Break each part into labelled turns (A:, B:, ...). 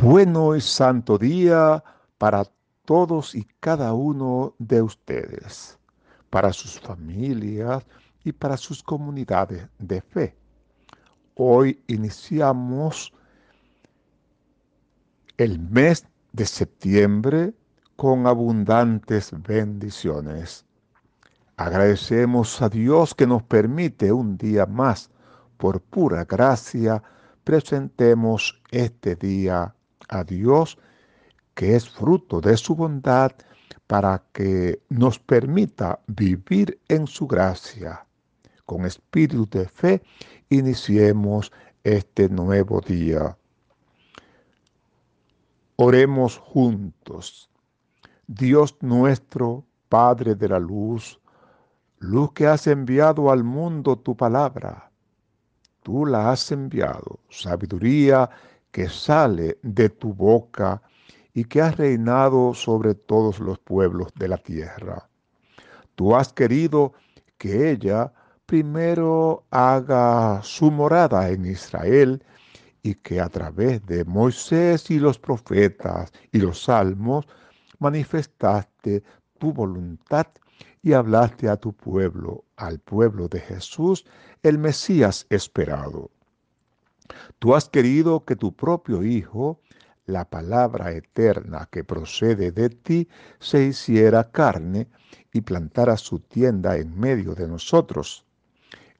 A: Bueno y santo día para todos y cada uno de ustedes, para sus familias y para sus comunidades de fe. Hoy iniciamos el mes de septiembre con abundantes bendiciones. Agradecemos a Dios que nos permite un día más, por pura gracia, presentemos este día a Dios, que es fruto de su bondad, para que nos permita vivir en su gracia. Con espíritu de fe iniciemos este nuevo día. Oremos juntos. Dios nuestro, Padre de la luz, luz que has enviado al mundo tu palabra. Tú la has enviado, sabiduría que sale de tu boca y que has reinado sobre todos los pueblos de la tierra. Tú has querido que ella primero haga su morada en Israel y que a través de Moisés y los profetas y los salmos manifestaste tu voluntad y hablaste a tu pueblo, al pueblo de Jesús, el Mesías esperado. Tú has querido que tu propio Hijo, la palabra eterna que procede de ti, se hiciera carne y plantara su tienda en medio de nosotros.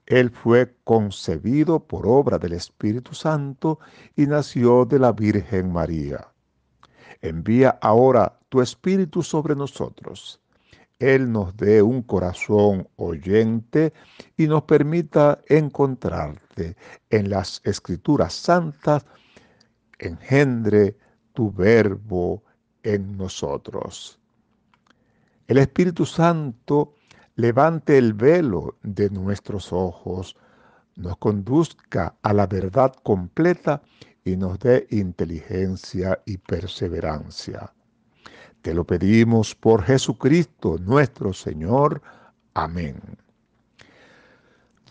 A: Él fue concebido por obra del Espíritu Santo y nació de la Virgen María. Envía ahora tu Espíritu sobre nosotros él nos dé un corazón oyente y nos permita encontrarte en las escrituras santas, engendre tu verbo en nosotros. El Espíritu Santo levante el velo de nuestros ojos, nos conduzca a la verdad completa y nos dé inteligencia y perseverancia. Te lo pedimos por Jesucristo nuestro Señor. Amén.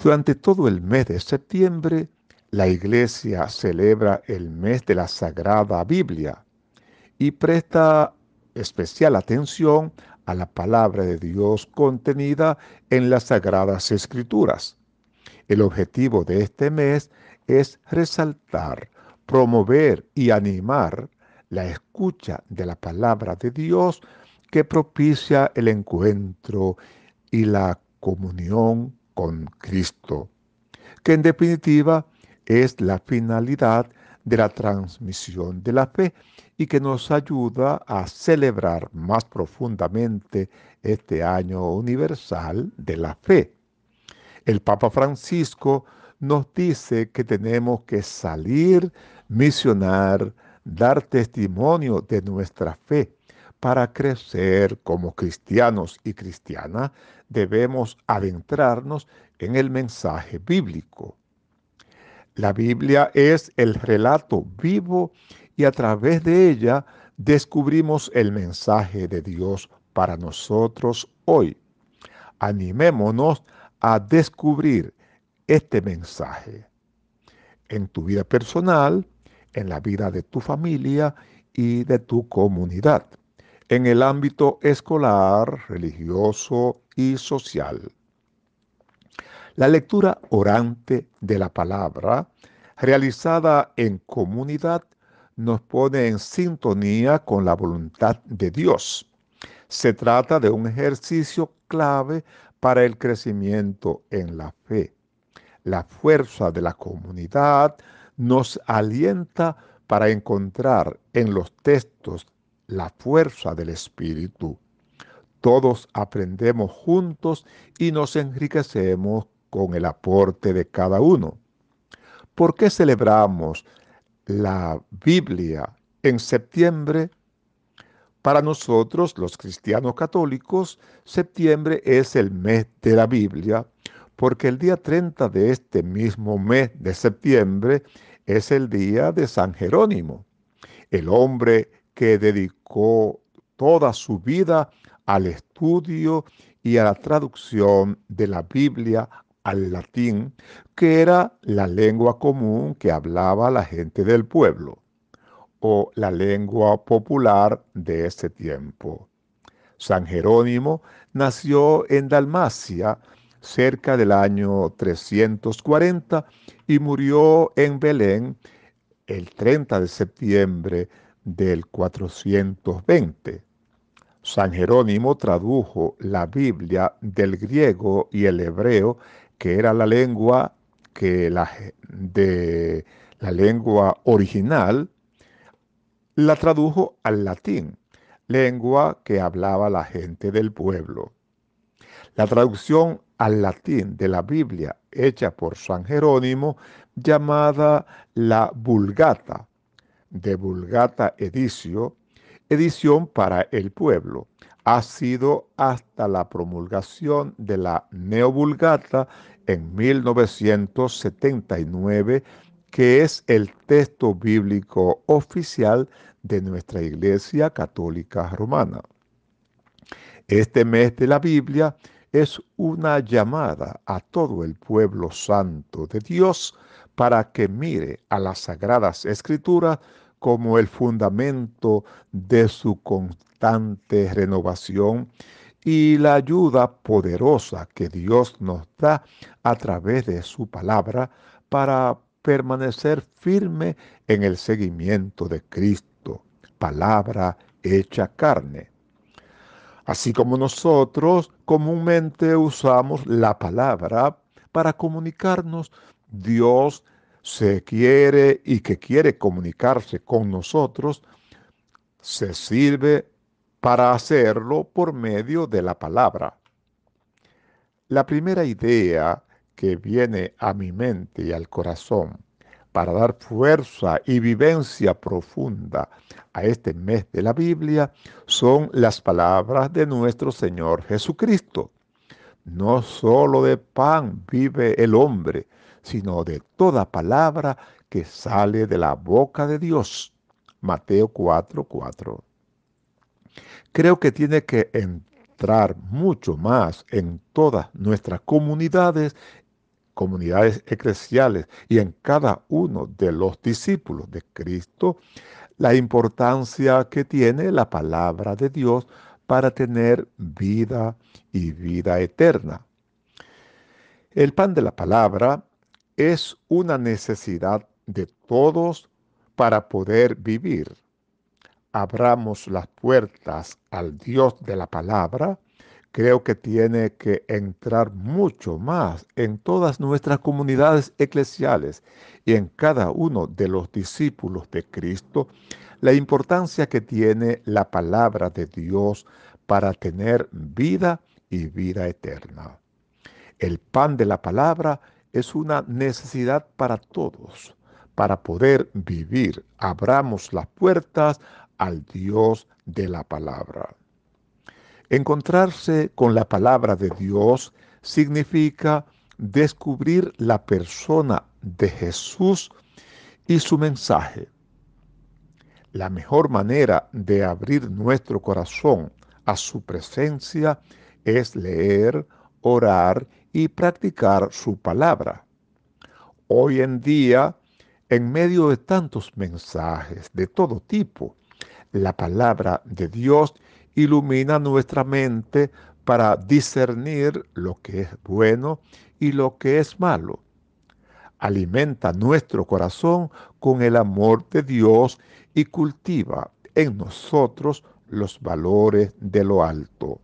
A: Durante todo el mes de septiembre, la Iglesia celebra el mes de la Sagrada Biblia y presta especial atención a la palabra de Dios contenida en las Sagradas Escrituras. El objetivo de este mes es resaltar, promover y animar la escucha de la palabra de Dios que propicia el encuentro y la comunión con Cristo, que en definitiva es la finalidad de la transmisión de la fe y que nos ayuda a celebrar más profundamente este año universal de la fe. El Papa Francisco nos dice que tenemos que salir, misionar, dar testimonio de nuestra fe. Para crecer como cristianos y cristianas debemos adentrarnos en el mensaje bíblico. La Biblia es el relato vivo y a través de ella descubrimos el mensaje de Dios para nosotros hoy. Animémonos a descubrir este mensaje en tu vida personal, en la vida de tu familia y de tu comunidad, en el ámbito escolar, religioso y social. La lectura orante de la palabra, realizada en comunidad, nos pone en sintonía con la voluntad de Dios. Se trata de un ejercicio clave para el crecimiento en la fe. La fuerza de la comunidad nos alienta para encontrar en los textos la fuerza del Espíritu. Todos aprendemos juntos y nos enriquecemos con el aporte de cada uno. ¿Por qué celebramos la Biblia en septiembre? Para nosotros, los cristianos católicos, septiembre es el mes de la Biblia porque el día 30 de este mismo mes de septiembre es el día de San Jerónimo, el hombre que dedicó toda su vida al estudio y a la traducción de la Biblia al latín, que era la lengua común que hablaba la gente del pueblo, o la lengua popular de ese tiempo. San Jerónimo nació en Dalmacia cerca del año 340 y murió en Belén el 30 de septiembre del 420. San Jerónimo tradujo la Biblia del griego y el hebreo, que era la lengua que la, de la lengua original, la tradujo al latín, lengua que hablaba la gente del pueblo. La traducción al latín de la Biblia hecha por San Jerónimo llamada la Vulgata, de Vulgata Edicio, edición para el pueblo. Ha sido hasta la promulgación de la Neovulgata en 1979, que es el texto bíblico oficial de nuestra Iglesia Católica Romana. Este mes de la Biblia es una llamada a todo el pueblo santo de Dios para que mire a las sagradas escrituras como el fundamento de su constante renovación y la ayuda poderosa que Dios nos da a través de su palabra para permanecer firme en el seguimiento de Cristo, palabra hecha carne Así como nosotros comúnmente usamos la palabra para comunicarnos, Dios se quiere y que quiere comunicarse con nosotros, se sirve para hacerlo por medio de la palabra. La primera idea que viene a mi mente y al corazón para dar fuerza y vivencia profunda a este mes de la Biblia son las palabras de nuestro Señor Jesucristo. No solo de pan vive el hombre, sino de toda palabra que sale de la boca de Dios. Mateo 4:4. 4. Creo que tiene que entrar mucho más en todas nuestras comunidades comunidades eclesiales y en cada uno de los discípulos de Cristo la importancia que tiene la palabra de Dios para tener vida y vida eterna. El pan de la palabra es una necesidad de todos para poder vivir. Abramos las puertas al Dios de la palabra creo que tiene que entrar mucho más en todas nuestras comunidades eclesiales y en cada uno de los discípulos de Cristo la importancia que tiene la palabra de Dios para tener vida y vida eterna. El pan de la palabra es una necesidad para todos. Para poder vivir, abramos las puertas al Dios de la palabra. Encontrarse con la palabra de Dios significa descubrir la persona de Jesús y su mensaje. La mejor manera de abrir nuestro corazón a su presencia es leer, orar y practicar su palabra. Hoy en día, en medio de tantos mensajes de todo tipo, la palabra de Dios ilumina nuestra mente para discernir lo que es bueno y lo que es malo. Alimenta nuestro corazón con el amor de Dios y cultiva en nosotros los valores de lo alto.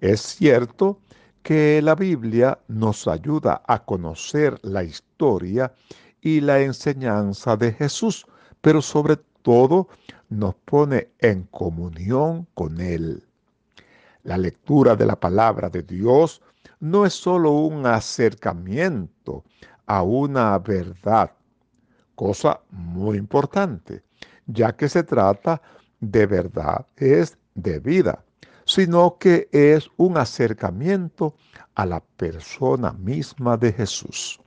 A: Es cierto que la Biblia nos ayuda a conocer la historia y la enseñanza de Jesús, pero sobre todo nos pone en comunión con Él. La lectura de la palabra de Dios no es sólo un acercamiento a una verdad, cosa muy importante, ya que se trata de verdad, es de vida, sino que es un acercamiento a la persona misma de Jesús.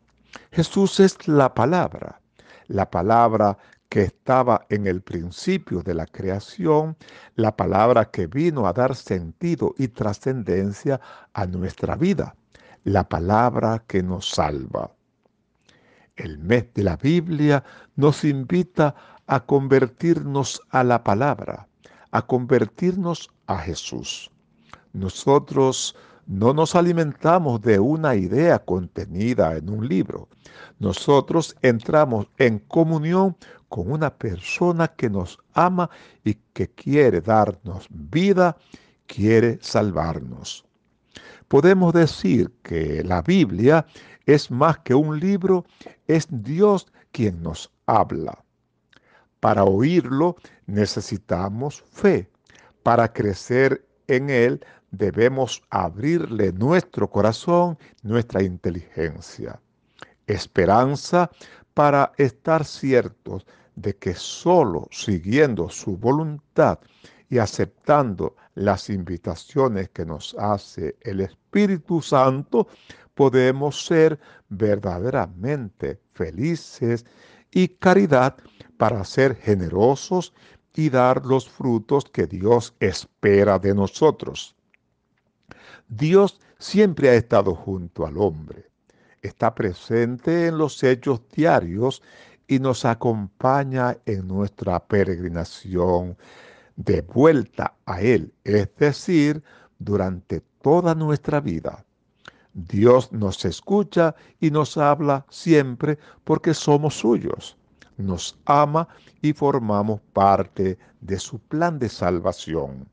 A: Jesús es la palabra, la palabra que estaba en el principio de la creación, la palabra que vino a dar sentido y trascendencia a nuestra vida, la palabra que nos salva. El mes de la Biblia nos invita a convertirnos a la palabra, a convertirnos a Jesús. Nosotros no nos alimentamos de una idea contenida en un libro. Nosotros entramos en comunión con una persona que nos ama y que quiere darnos vida, quiere salvarnos. Podemos decir que la Biblia es más que un libro, es Dios quien nos habla. Para oírlo necesitamos fe. Para crecer en Él debemos abrirle nuestro corazón, nuestra inteligencia. Esperanza para estar ciertos de que solo siguiendo su voluntad y aceptando las invitaciones que nos hace el Espíritu Santo, podemos ser verdaderamente felices y caridad para ser generosos y dar los frutos que Dios espera de nosotros. Dios siempre ha estado junto al hombre, está presente en los hechos diarios nos acompaña en nuestra peregrinación de vuelta a Él, es decir, durante toda nuestra vida. Dios nos escucha y nos habla siempre porque somos suyos. Nos ama y formamos parte de su plan de salvación.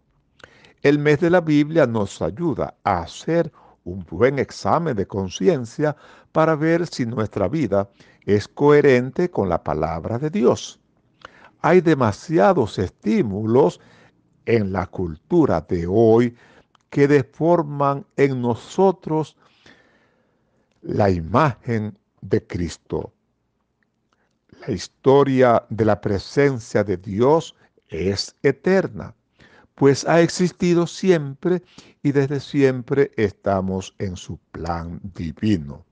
A: El mes de la Biblia nos ayuda a hacer un buen examen de conciencia para ver si nuestra vida es coherente con la palabra de Dios. Hay demasiados estímulos en la cultura de hoy que deforman en nosotros la imagen de Cristo. La historia de la presencia de Dios es eterna pues ha existido siempre y desde siempre estamos en su plan divino.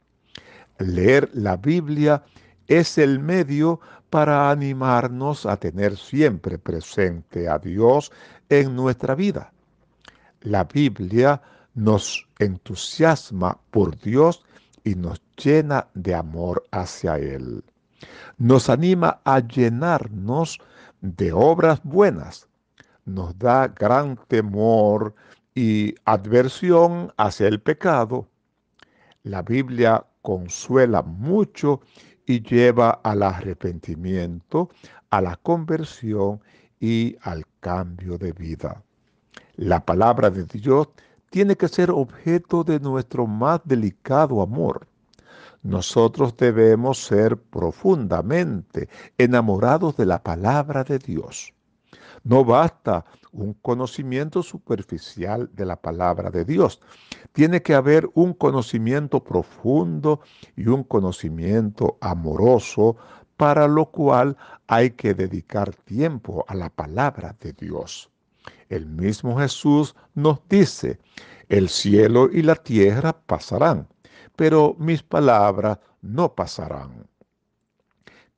A: Leer la Biblia es el medio para animarnos a tener siempre presente a Dios en nuestra vida. La Biblia nos entusiasma por Dios y nos llena de amor hacia Él. Nos anima a llenarnos de obras buenas nos da gran temor y adversión hacia el pecado, la Biblia consuela mucho y lleva al arrepentimiento, a la conversión y al cambio de vida. La palabra de Dios tiene que ser objeto de nuestro más delicado amor. Nosotros debemos ser profundamente enamorados de la palabra de Dios. No basta un conocimiento superficial de la palabra de Dios. Tiene que haber un conocimiento profundo y un conocimiento amoroso, para lo cual hay que dedicar tiempo a la palabra de Dios. El mismo Jesús nos dice, el cielo y la tierra pasarán, pero mis palabras no pasarán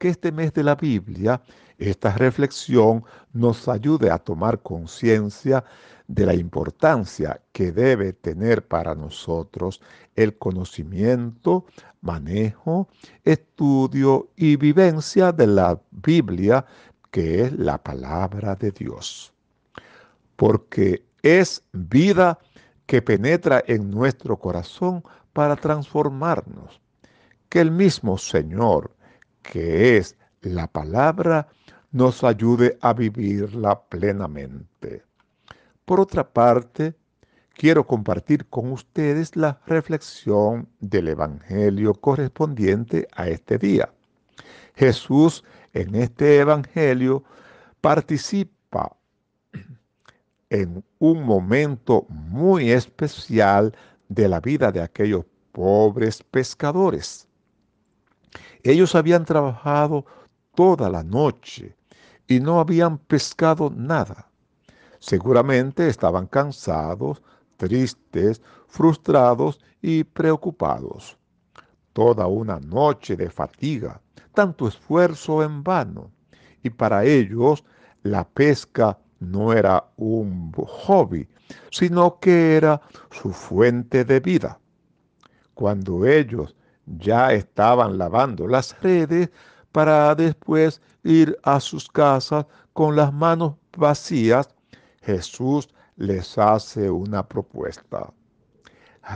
A: que este mes de la Biblia, esta reflexión nos ayude a tomar conciencia de la importancia que debe tener para nosotros el conocimiento, manejo, estudio y vivencia de la Biblia, que es la palabra de Dios. Porque es vida que penetra en nuestro corazón para transformarnos. Que el mismo Señor que es la palabra, nos ayude a vivirla plenamente. Por otra parte, quiero compartir con ustedes la reflexión del Evangelio correspondiente a este día. Jesús en este Evangelio participa en un momento muy especial de la vida de aquellos pobres pescadores. Ellos habían trabajado toda la noche y no habían pescado nada. Seguramente estaban cansados, tristes, frustrados y preocupados. Toda una noche de fatiga, tanto esfuerzo en vano. Y para ellos la pesca no era un hobby, sino que era su fuente de vida. Cuando ellos ya estaban lavando las redes para después ir a sus casas con las manos vacías, Jesús les hace una propuesta.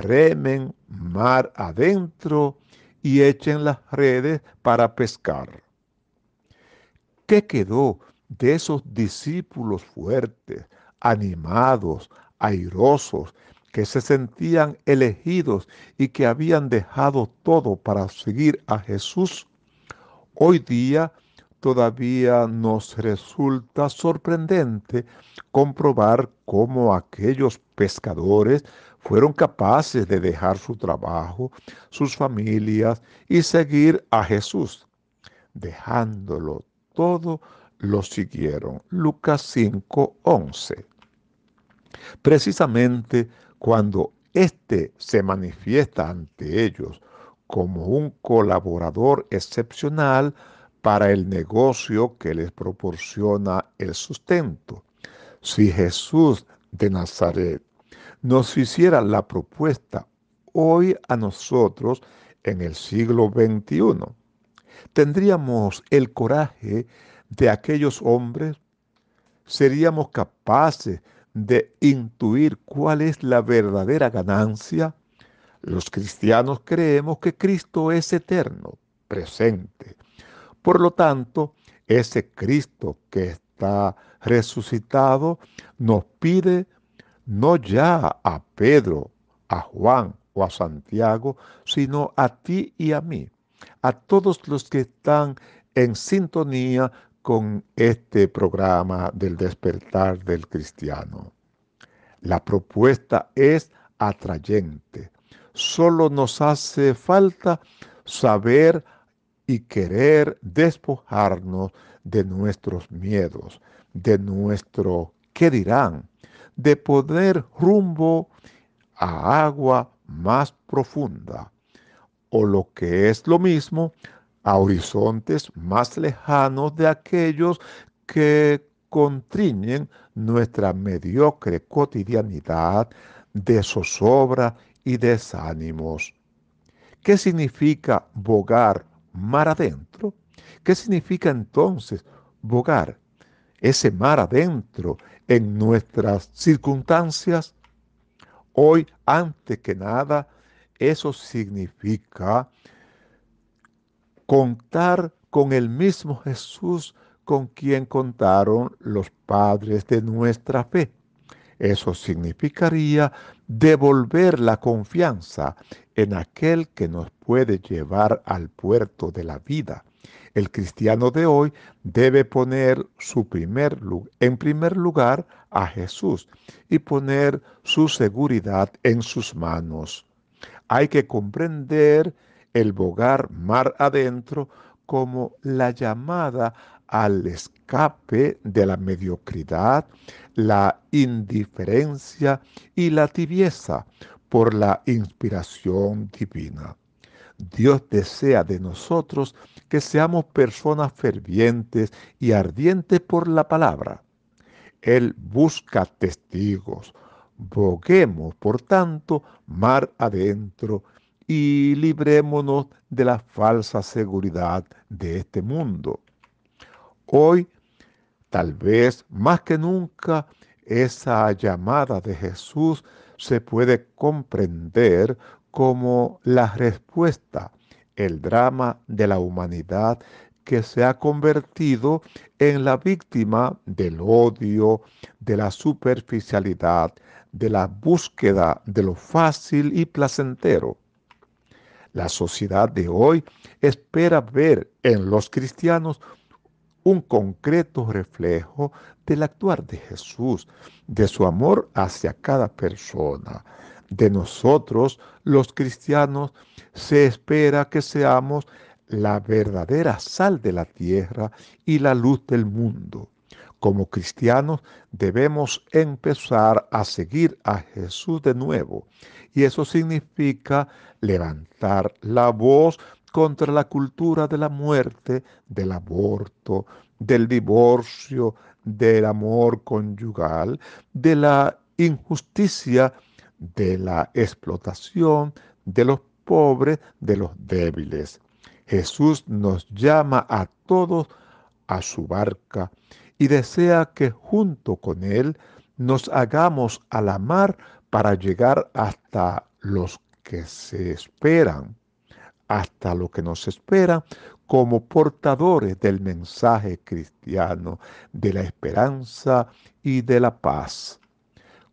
A: Remen mar adentro y echen las redes para pescar. ¿Qué quedó de esos discípulos fuertes, animados, airosos, que se sentían elegidos y que habían dejado todo para seguir a Jesús, hoy día todavía nos resulta sorprendente comprobar cómo aquellos pescadores fueron capaces de dejar su trabajo, sus familias y seguir a Jesús. Dejándolo todo, lo siguieron. Lucas 5:11. Precisamente cuando éste se manifiesta ante ellos como un colaborador excepcional para el negocio que les proporciona el sustento. Si Jesús de Nazaret nos hiciera la propuesta hoy a nosotros en el siglo XXI, ¿tendríamos el coraje de aquellos hombres? ¿Seríamos capaces de intuir cuál es la verdadera ganancia, los cristianos creemos que Cristo es eterno, presente. Por lo tanto, ese Cristo que está resucitado nos pide no ya a Pedro, a Juan o a Santiago, sino a ti y a mí, a todos los que están en sintonía con este programa del despertar del cristiano. La propuesta es atrayente. Solo nos hace falta saber y querer despojarnos de nuestros miedos, de nuestro qué dirán, de poder rumbo a agua más profunda, o lo que es lo mismo, a horizontes más lejanos de aquellos que contriñen nuestra mediocre cotidianidad de zozobra y desánimos. ¿Qué significa bogar mar adentro? ¿Qué significa entonces bogar ese mar adentro en nuestras circunstancias? Hoy, antes que nada, eso significa contar con el mismo Jesús con quien contaron los padres de nuestra fe. Eso significaría devolver la confianza en aquel que nos puede llevar al puerto de la vida. El cristiano de hoy debe poner su primer, en primer lugar a Jesús y poner su seguridad en sus manos. Hay que comprender el bogar mar adentro como la llamada al escape de la mediocridad, la indiferencia y la tibieza por la inspiración divina. Dios desea de nosotros que seamos personas fervientes y ardientes por la palabra. Él busca testigos. Boguemos, por tanto, mar adentro y librémonos de la falsa seguridad de este mundo. Hoy, tal vez más que nunca, esa llamada de Jesús se puede comprender como la respuesta, el drama de la humanidad que se ha convertido en la víctima del odio, de la superficialidad, de la búsqueda de lo fácil y placentero. La sociedad de hoy espera ver en los cristianos un concreto reflejo del actuar de Jesús, de su amor hacia cada persona. De nosotros, los cristianos, se espera que seamos la verdadera sal de la tierra y la luz del mundo. Como cristianos debemos empezar a seguir a Jesús de nuevo y eso significa levantar la voz contra la cultura de la muerte, del aborto, del divorcio, del amor conyugal, de la injusticia, de la explotación, de los pobres, de los débiles. Jesús nos llama a todos a su barca y desea que junto con Él nos hagamos a la mar para llegar hasta los que se esperan, hasta lo que nos espera, como portadores del mensaje cristiano, de la esperanza y de la paz.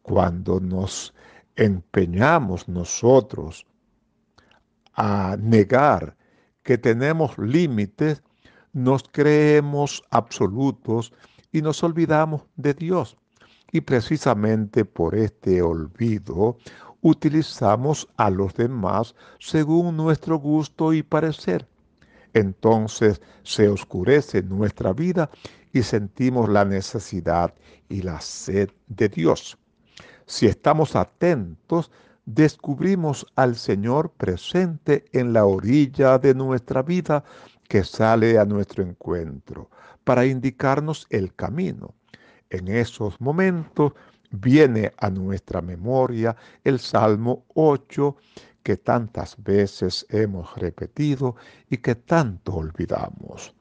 A: Cuando nos empeñamos nosotros a negar que tenemos límites, nos creemos absolutos y nos olvidamos de Dios. Y precisamente por este olvido utilizamos a los demás según nuestro gusto y parecer. Entonces se oscurece nuestra vida y sentimos la necesidad y la sed de Dios. Si estamos atentos, descubrimos al Señor presente en la orilla de nuestra vida que sale a nuestro encuentro para indicarnos el camino. En esos momentos viene a nuestra memoria el Salmo 8 que tantas veces hemos repetido y que tanto olvidamos.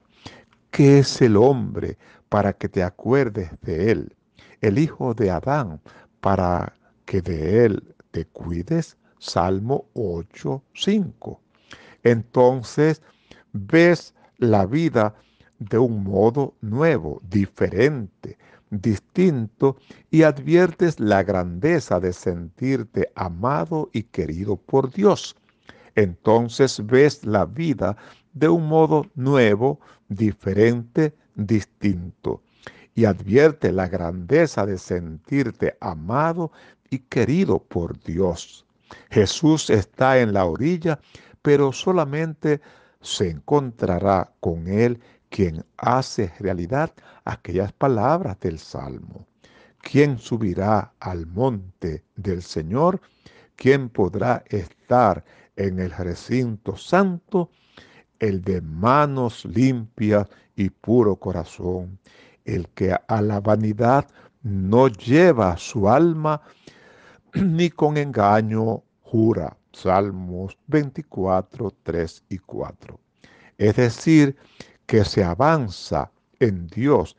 A: ¿Qué es el hombre para que te acuerdes de él? El hijo de Adán para que de él te cuides. Salmo 8, 5. Entonces ves la vida de un modo nuevo, diferente, distinto y adviertes la grandeza de sentirte amado y querido por Dios. Entonces ves la vida de un modo nuevo, diferente, distinto. Y advierte la grandeza de sentirte amado y querido por Dios. Jesús está en la orilla, pero solamente se encontrará con él quien hace realidad aquellas palabras del Salmo. ¿Quién subirá al monte del Señor? ¿Quién podrá estar en el recinto santo? El de manos limpias y puro corazón, el que a la vanidad no lleva su alma, ni con engaño jura. Salmos 24, 3 y 4. Es decir, que se avanza en Dios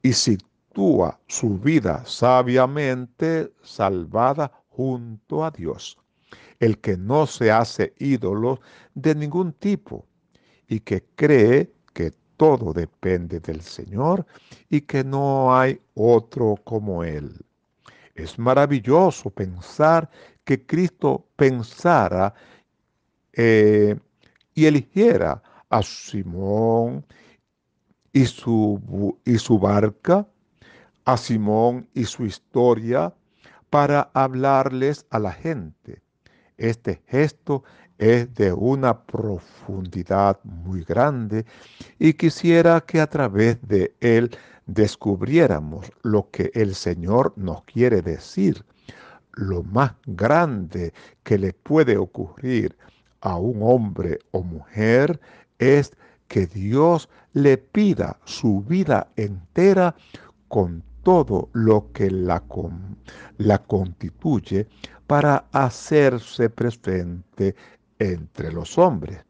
A: y sitúa su vida sabiamente salvada junto a Dios, el que no se hace ídolo de ningún tipo y que cree que todo depende del Señor y que no hay otro como Él. Es maravilloso pensar que Cristo pensara eh, y eligiera a Simón y su, y su barca, a Simón y su historia, para hablarles a la gente. Este gesto es de una profundidad muy grande y quisiera que a través de él descubriéramos lo que el Señor nos quiere decir, lo más grande que le puede ocurrir a un hombre o mujer es que Dios le pida su vida entera con todo lo que la, la constituye para hacerse presente entre los hombres.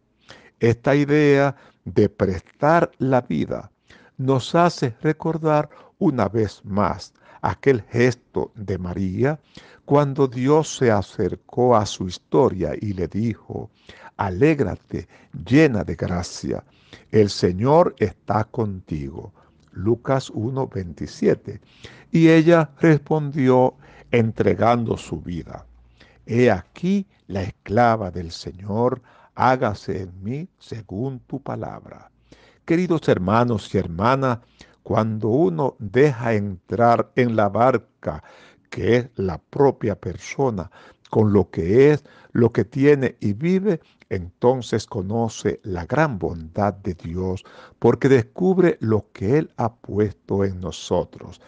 A: Esta idea de prestar la vida nos hace recordar una vez más aquel gesto de María cuando Dios se acercó a su historia y le dijo, alégrate, llena de gracia. El Señor está contigo. Lucas 1:27. Y ella respondió entregando su vida. He aquí la esclava del Señor, hágase en mí según tu palabra. Queridos hermanos y hermanas, cuando uno deja entrar en la barca, que es la propia persona, con lo que es, lo que tiene y vive, entonces conoce la gran bondad de Dios porque descubre lo que Él ha puesto en nosotros,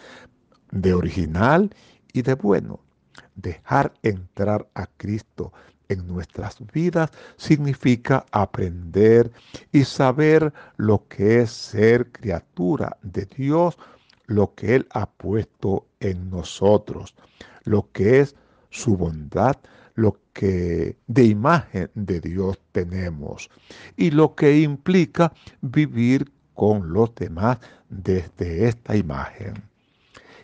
A: de original y de bueno. Dejar entrar a Cristo en nuestras vidas significa aprender y saber lo que es ser criatura de Dios, lo que Él ha puesto en nosotros, lo que es su bondad, lo que de imagen de Dios tenemos y lo que implica vivir con los demás desde esta imagen.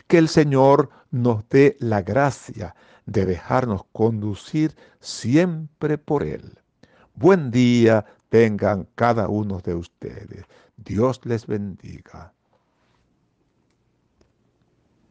A: Que el Señor nos dé la gracia de dejarnos conducir siempre por Él. Buen día tengan cada uno de ustedes. Dios les bendiga.